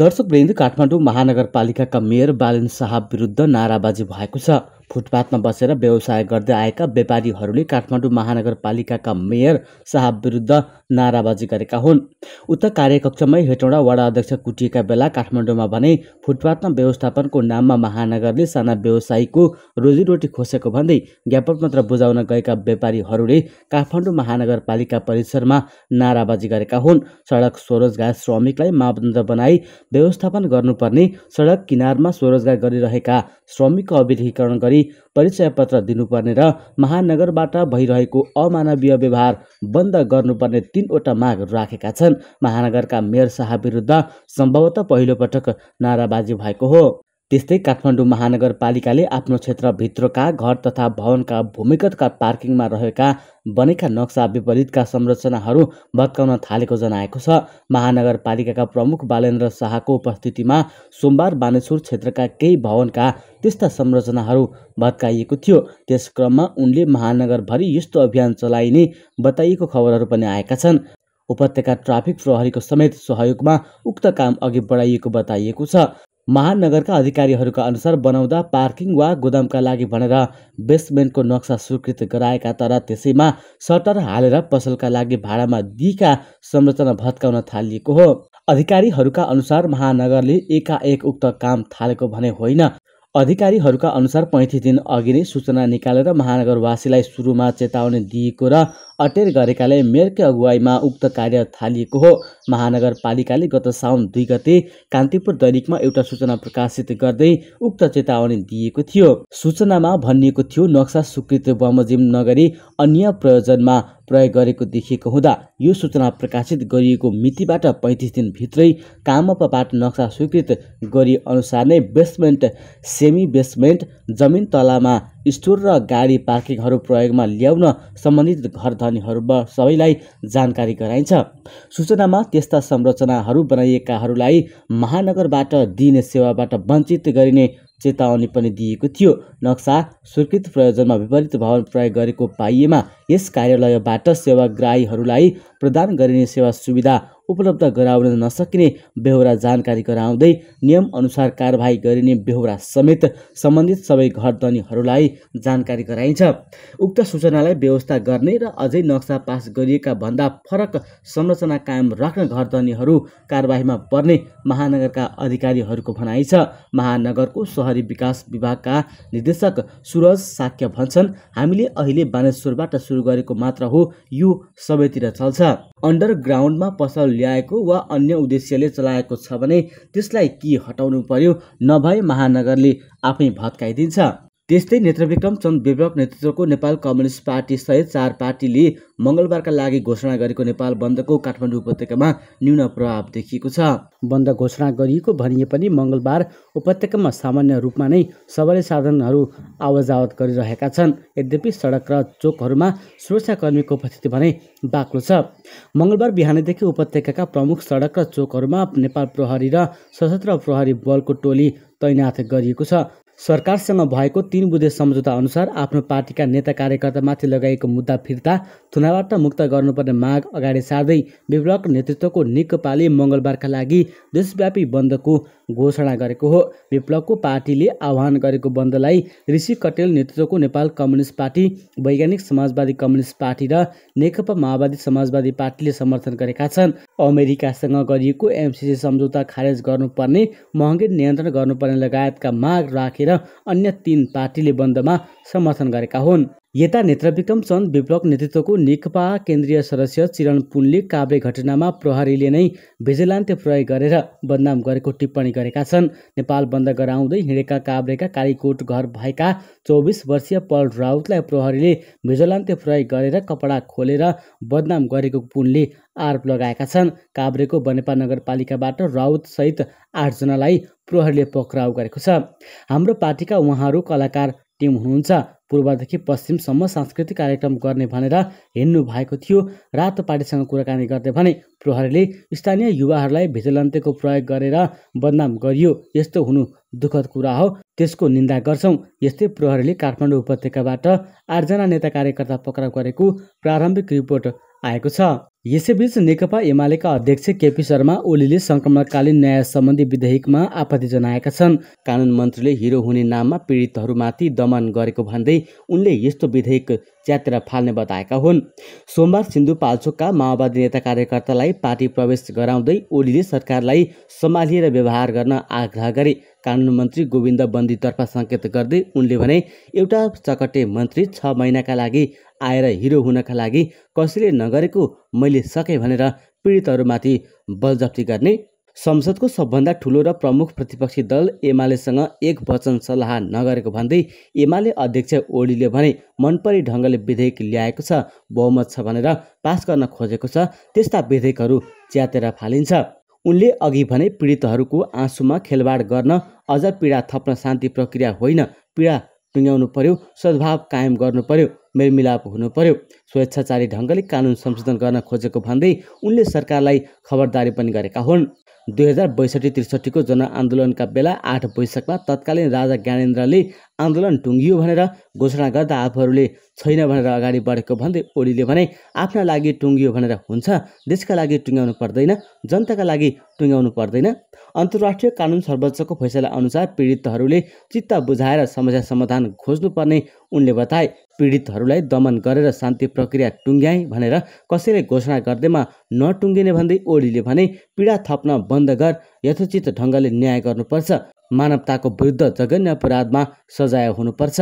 दर्शकवृन्द काठमाडौँ महानगरपालिकाका मेयर बालेन शाह विरुद्ध नाराबाजी भएको छ फुटपाथमा बसेर व्यवसाय गर्दै आएका व्यापारीहरूले काठमाडौँ महानगरपालिकाका मेयर साहब विरुद्ध नाराबाजी गरेका हुन् उक्त कार्यकक्षमै हेटौँडा वडा अध्यक्ष कुटिएका बेला काठमाडौँमा भने फुटपाथमा व्यवस्थापनको नाममा महानगरले साना व्यवसायीको रोजीरोटी खोसेको भन्दै ज्ञापन पत्र बुझाउन गएका व्यापारीहरूले काठमाडौँ महानगरपालिका परिसरमा नाराबाजी गरेका हुन् सडक स्वरोजगार श्रमिकलाई मापदण्ड बनाई व्यवस्थापन गर्नुपर्ने सडक किनारमा स्वरोजगार गरिरहेका श्रमिकको अविधिकरण गरी परिचय पत्र दिनुपर्ने र महानगरबाट भइरहेको अमानवीय व्यवहार बन्द गर्नुपर्ने तिनवटा माग राखेका छन् महानगरका मेयर शाह विरुद्ध सम्भवतः पहिलोपटक नाराबाजी भएको हो त्यस्तै काठमाडौँ महानगरपालिकाले आफ्नो क्षेत्रभित्रका घर तथा भवनका भूमिगतका पार्किङमा रहेका बनेका नक्सा विपरीतका संरचनाहरू भत्काउन थालेको जनाएको छ महानगरपालिकाका प्रमुख बालेन्द्र शाहको उपस्थितिमा सोमबार बानेश्वर क्षेत्रका केही भवनका त्यस्ता संरचनाहरू भत्काइएको थियो त्यस क्रममा उनले महानगरभरि यस्तो अभियान चलाइने बताइएको खबरहरू पनि आएका छन् उपत्यका ट्राफिक प्रहरीको समेत सहयोगमा उक्त काम अघि बढाइएको बताइएको छ महानगरका अधिकारीहरूका अनुसार बनाउँदा पार्किङ वा गोदामका लागि भनेर बेसमेन्टको नक्सा स्वीकृत गराएका तर त्यसैमा सटर हालेर पसलका लागि भाडामा दिएका संरचना भत्काउन थालिएको हो अधिकारीहरूका अनुसार महानगरले एकाएक उक्त काम थालेको भने होइन अधिकारीहरूका अनुसार पैँतिस दिन अघि नै सूचना निकालेर महानगरवासीलाई सुरुमा चेतावनी दिएको र अटेर गरेकाले मेयरकै अगुवाईमा उक्त कार्य थालिएको हो महानगरपालिकाले गत साउन दुई गते कान्तिपुर दैनिकमा एउटा सूचना प्रकाशित गर्दै उक्त चेतावनी दिएको थियो सूचनामा भनिएको थियो नक्सा स्वीकृत बमोजिम नगरी अन्य प्रयोजनमा प्रयोग गरेको देखिएको हुँदा यो सूचना प्रकाशित गरिएको मितिबाट पैँतिस दिनभित्रै कामपबाट नक्सा स्वीकृत गरी अनुसार नै बेसमेन्ट सेमी बेसमेन्ट जमिन तलामा स्टोर र गाडी पार्किङहरू प्रयोगमा ल्याउन सम्बन्धित घरधनीहरू सबैलाई जानकारी गराइन्छ सूचनामा त्यस्ता संरचनाहरू बनाइएकाहरूलाई महानगरबाट दिइने सेवाबाट वञ्चित गरिने चेतावनी पनि दिएको थियो नक्सा स्वीकृत प्रयोजनमा विपरीत भवन प्रयोग गरेको पाइएमा यस कार्यालयबाट सेवाग्राहीहरूलाई प्रदान गरिने सेवा सुविधा उपलब्ध गराउन नसकिने बेहोरा जानकारी गराउँदै नियम अनुसार कारवाही गरिने बेहोरा समेत सम्बन्धित सबै घरधनीहरूलाई जानकारी गराइन्छ उक्त सूचनालाई व्यवस्था गर्ने र अझै नक्सा पास गरिएका भन्दा फरक संरचना कायम राख्न घरधनीहरू कारवाहीमा पर्ने महानगरका अधिकारीहरूको भनाइ छ महानगरको सहरी विकास विभागका निर्देशक सुरज साक्य भन्छन् हामीले अहिले बानेश्वरबाट सुरु गरेको मात्र हो यो सबैतिर चल्छ अन्डरग्राउन्डमा पसल ल्याएको वा अन्य उद्देश्यले चलाएको छ भने त्यसलाई के हटाउनु पर्यो नभए महानगरले आफै भत्काइदिन्छ त्यस्तै नेत्रविक्रम चन्द विप्लव नेतृत्वको नेपाल कम्युनिस्ट पार्टी सहित चार पार्टीले मङ्गलबारका लागि घोषणा गरेको नेपाल बन्दको काठमाडौँ उपत्यकामा न्यून प्रभाव देखिएको छ बन्द घोषणा गरिएको भनिए पनि मङ्गलबार उपत्यकामा सामान्य रूपमा नै सवारी साधनहरू आवाजावत गरिरहेका छन् यद्यपि सडक र चोकहरूमा सुरक्षाकर्मीको उपस्थिति भने बाक्लो छ मङ्गलबार बिहानैदेखि उपत्यकाका प्रमुख सडक र चोकहरूमा नेपाल प्रहरी र सशस्त्र प्रहरी बलको टोली तैनाथ गरिएको छ सरकारसँग भएको तिन बुधे सम्झौता अनुसार आफ्नो पार्टीका नेता कार्यकर्तामाथि लगाइएको मुद्दा फिर्ता थुनाबाट मुक्त गर्नुपर्ने माग अगाडि सार्दै विप्लक नेतृत्वको नेकपाले मङ्गलबारका लागि देशव्यापी बन्दको घोषणा गरेको हो विप्लवको पार्टीले आह्वान गरेको बन्दलाई ऋषि कटेल नेतृत्वको नेपाल कम्युनिस्ट पार्टी वैज्ञानिक समाजवादी कम्युनिस्ट पार्टी र नेकपा माओवादी समाजवादी पार्टीले समर्थन गरेका छन् अमेरिकासँग गरिएको एमसिसी सम्झौता खारेज गर्नुपर्ने महँगी नियन्त्रण गर्नुपर्ने लगायतका माग राखेर अन्य तीन पार्टीले बन्दमा समर्थन गरेका हुन् यता नेत्रविक्रम चन्द विप्लव नेतृत्वको नेकपा केन्द्रीय सदस्य चिरण पुनले काभ्रे घटनामा प्रहरीले नै भिजिलान्ते प्रयोग गरेर बदनाम गरेको टिप्पणी गरेका छन् नेपाल बन्द गराउँदै हिँडेका काभ्रेका कालीकोट घर भएका चौबिस वर्षीय पल राउतलाई प्रहरीले भिजिलान्ते प्रयोग गरेर कपडा खोलेर बदनाम गरेको पुनले आरोप लगाएका छन् काभ्रेको बनेपा नगरपालिकाबाट राउतसहित आठजनालाई प्रहरीले पक्राउ गरेको छ हाम्रो पार्टीका उहाँहरू कलाकार टिम हुनुहुन्छ पूर्वदेखि पश्चिमसम्म सांस्कृतिक कार्यक्रम गर्ने भनेर हिँड्नु भएको थियो रातो पार्टीसँग कुराकानी गर्दै भने प्रहरीले स्थानीय युवाहरूलाई भिजलन्तेको प्रयोग गरेर बदनाम गरियो यस्तो हुनु दुःखद कुरा हो त्यसको निन्दा गर्छौँ यस्तै प्रहरीले काठमाडौँ उपत्यकाबाट आठजना नेता कार्यकर्ता पक्राउ गरेको प्रारम्भिक रिपोर्ट आएको छ यसैबीच नेकपा एमालेका अध्यक्ष केपी शर्मा ओलीले संक्रमणकालीन न्याय सम्बन्धी विधेयकमा आपत्ति जनाएका छन् कानुन मन्त्रीले हिरो हुने नाममा पीडितहरूमाथि दमन गरेको भन्दै उनले यस्तो विधेयक च्यातिर फाल्ने बताएका हुन् सोमबार सिन्धुपाल्चोकका माओवादी नेता कार्यकर्तालाई पार्टी प्रवेश गराउँदै ओलीले सरकारलाई सम्हालिएर व्यवहार गर्न आग्रह गरे कानुन मन्त्री गोविन्द बन्दीतर्फ सङ्केत गर्दै उनले भने एउटा चकटे मन्त्री छ महिनाका लागि आएर हिरो हुनका लागि कसैले नगरेको मैले सकेँ भनेर पीडितहरूमाथि बलजप्ती गर्ने संसदको सबभन्दा ठुलो र प्रमुख प्रतिपक्षी दल एमालेसँग एक वचन सल्लाह नगरेको भन्दै एमाले अध्यक्ष ओलीले भने मनपरी ढङ्गले विधेयक ल्याएको छ बहुमत छ भनेर पास गर्न खोजेको छ त्यस्ता विधेयकहरू च्यातेर फालिन्छ उनले अघि भने पीडितहरूको आँसुमा खेलवाड गर्न अझ पीडा थप्न शान्ति प्रक्रिया होइन पीडा टुङ्ग्याउनु पर्यो सद्भाव कायम गर्नु पर्यो मेलमिलाप हुनु पर्यो स्वेच्छाचारी ढङ्गले कानुन संशोधन गर्न खोजेको भन्दै उनले सरकारलाई खबरदारी पनि गरेका हुन् दुई हजार बैसठी त्रिसठीको जनआन्दोलनका बेला आठ बैशाखमा तत्कालीन राजा ज्ञानेन्द्रले आन्दोलन टुङ्गियो भनेर घोषणा गर्दा आफूहरूले छैन भनेर अगाडि बढेको भन्दै ओलीले भने आफ्ना लागि टुङ्गियो भनेर हुन्छ देशका लागि टुङ्ग्याउनु पर्दैन जनताका लागि टुङ्ग्याउनु पर्दैन अन्तर्राष्ट्रिय कानुन सर्वोच्चको फैसला अनुसार पीडितहरूले चित्त बुझाएर समस्या समाधान खोज्नुपर्ने उनले बताए पीडितहरूलाई दमन गरेर शान्ति प्रक्रिया टुङ्ग्याएँ भनेर कसैले घोषणा गर्दैमा नटुङ्गिने भन्दै ओलीले भने पीडा थप्न बन्द गर यथोचित ढङ्गले न्याय गर्नुपर्छ मानवताको विरुद्ध जघन्य अपराधमा सजाय हुनुपर्छ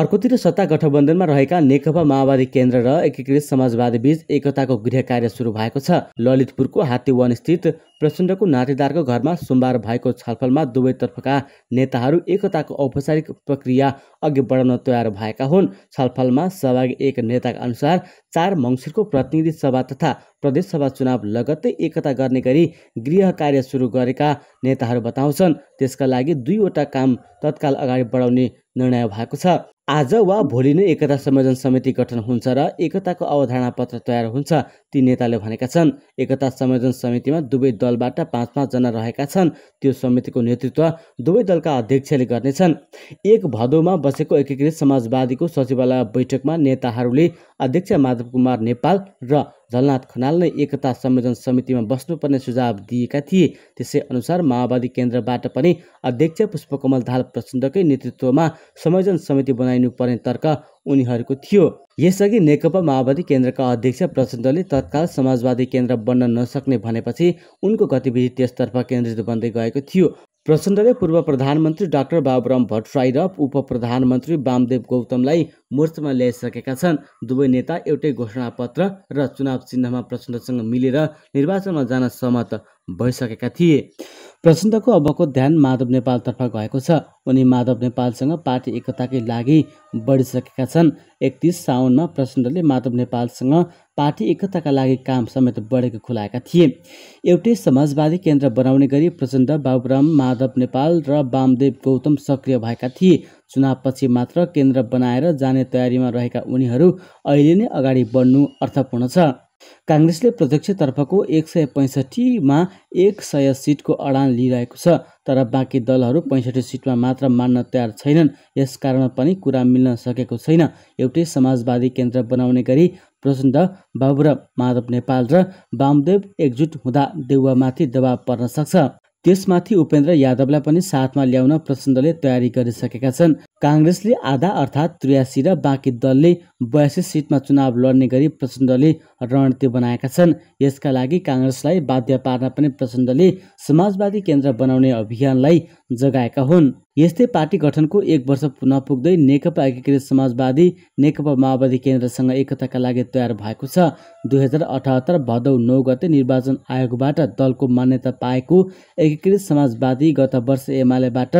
अर्कोतिर सत्ता गठबन्धनमा रहेका नेकपा माओवादी केन्द्र र एकीकृत समाजवादी बीच एकताको गृह कार्य सुरु भएको छ ललितपुरको हात्तीवन स्थित प्रचण्डको नातेदारको घरमा सोमबार भएको छलफलमा दुवैतर्फका नेताहरू एकताको औपचारिक प्रक्रिया अघि बढाउन तयार भएका हुन् छलफलमा सहभागी एक नेताका अनुसार चार मङ्सिरको प्रतिनिधि सभा तथा प्रदेशसभा चुनाव लगत्तै एकता गर्ने गरी गृह कार्य सुरु गरेका नेताहरू बताउँछन् त्यसका लागि दुईवटा काम तत्काल अगाडि बढाउने निर्णय भएको छ आज वा भोलि नै एकता संयोजन समिति गठन हुन्छ र एकताको अवधारणा पत्र तयार हुन्छ ती नेताले भनेका छन् एकता संयोजन समितिमा दुवै दल दलबाट पाँच पाँचजना रहेका छन् त्यो समितिको नेतृत्व दुवै दलका अध्यक्षले गर्नेछन् एक भदौमा बसेको एकीकृत समाजवादीको सचिवालय बैठकमा नेताहरूले अध्यक्ष माधव कुमार नेपाल र झलनाथ नै एकता संयोजन समितिमा बस्नुपर्ने सुझाव दिएका थिए त्यसै अनुसार माओवादी केन्द्रबाट पनि अध्यक्ष पुष्पकमल दाहाल प्रचण्डकै नेतृत्वमा संयोजन समिति बनाइनुपर्ने तर्क उनीहरूको थियो यसअघि नेकपा माओवादी केन्द्रका अध्यक्ष प्रचण्डले तत्काल समाजवादी केन्द्र बन्न नसक्ने भनेपछि उनको गतिविधि त्यसतर्फ केन्द्रित बन्दै गएको थियो प्रचण्डले पूर्व प्रधानमन्त्री डाक्टर बाबुराम भट्टराई र उप प्रधानमन्त्री वामदेव गौतमलाई मोर्चामा ल्याइसकेका छन् दुवै नेता एउटै घोषणापत्र र चुनाव चिन्हमा प्रचण्डसँग मिलेर निर्वाचनमा जान सहमत भइसकेका थिए प्रचण्डको अबको ध्यान माधव नेपालतर्फ गएको छ उनी माधव नेपालसँग पार्टी एकताकै लागि बढिसकेका छन् एकतिस साउनमा प्रचण्डले माधव नेपालसँग पार्टी एकताका लागि काम समेत बढेको खुलाएका थिए एउटै समाजवादी केन्द्र बनाउने गरी प्रचण्ड बाबुराम माधव नेपाल र वामदेव गौतम सक्रिय भएका थिए चुनावपछि मात्र केन्द्र बनाएर जाने तयारीमा रहेका उनीहरू अहिले नै अगाडि बढ्नु अर्थपूर्ण छ काङ्ग्रेसले प्रत्यक्षतर्फको एक सय पैँसठीमा एक सय सिटको अडान लिइरहेको छ तर बाँकी दलहरू पैँसठी सिटमा मात्र मान्न तयार छैनन् यस कारण पनि कुरा मिल्न सकेको छैन एउटै समाजवादी केन्द्र बनाउने गरी प्रचण्ड बाबुराम माधव नेपाल र वामदेव एकजुट हुँदा देउवामाथि दबाव पर्न सक्छ त्यसमाथि उपेन्द्र यादवलाई पनि साथमा ल्याउन प्रचण्डले तयारी गरिसकेका छन् काङ्ग्रेसले आधा अर्थात् त्रियासी र बाँकी दलले बयासी सिटमा चुनाव लड्ने गरी प्रचण्डले रणनीति बनाएका छन् यसका लागि काङ्ग्रेसलाई बाध्य पार्न पनि प्रचण्डले समाजवादी केन्द्र बनाउने अभियानलाई जगाएका हुन् यस्तै पार्टी गठनको एक वर्ष पुग्दै नेकपा एकीकृत समाजवादी नेकपा माओवादी केन्द्रसँग एकताका लागि तयार भएको छ दुई हजार अठहत्तर भदौ नौ गते निर्वाचन आयोगबाट दलको मान्यता पाएको एकीकृत समाजवादी गत वर्ष एमालेबाट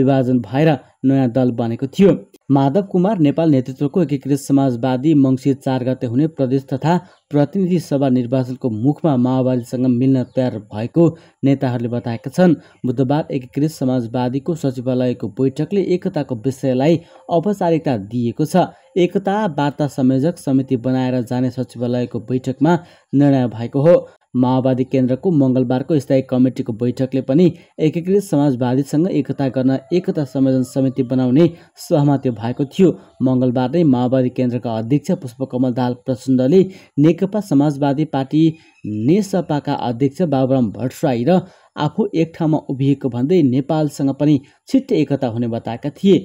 विभाजन भएर नयाँ दल बनेको थियो माधव कुमार नेपाल नेतृत्वको एकीकृत समाजवादी मङ्सिर चार गते हुने प्रदेश तथा प्रतिनिधि सभा निर्वाचनको मुखमा माओवादीसँग मिल्न तयार भएको नेताहरूले बताएका छन् बुधबार एकीकृत समाजवादीको सचिवालयको बैठकले एकताको विषयलाई औपचारिकता दिएको छ एकता वार्ता संयोजक समिति बनाएर जाने सचिवालयको बैठकमा निर्णय भएको हो माओवादी केन्द्रको मङ्गलबारको स्थायी कमिटीको बैठकले पनि एकीकृत समाजवादीसँग एकता गर्न एकता संयोजन समिति बनाउने सहमति भएको थियो मङ्गलबार नै माओवादी केन्द्रका अध्यक्ष पुष्पकमल दाल प्रचण्डले नेकपा समाजवादी पार्टी नेसपाका अध्यक्ष बाबुराम भट्टराई र आफू एक ठाउँमा उभिएको भन्दै नेपालसँग पनि छिट्टै एकता हुने बताएका थिए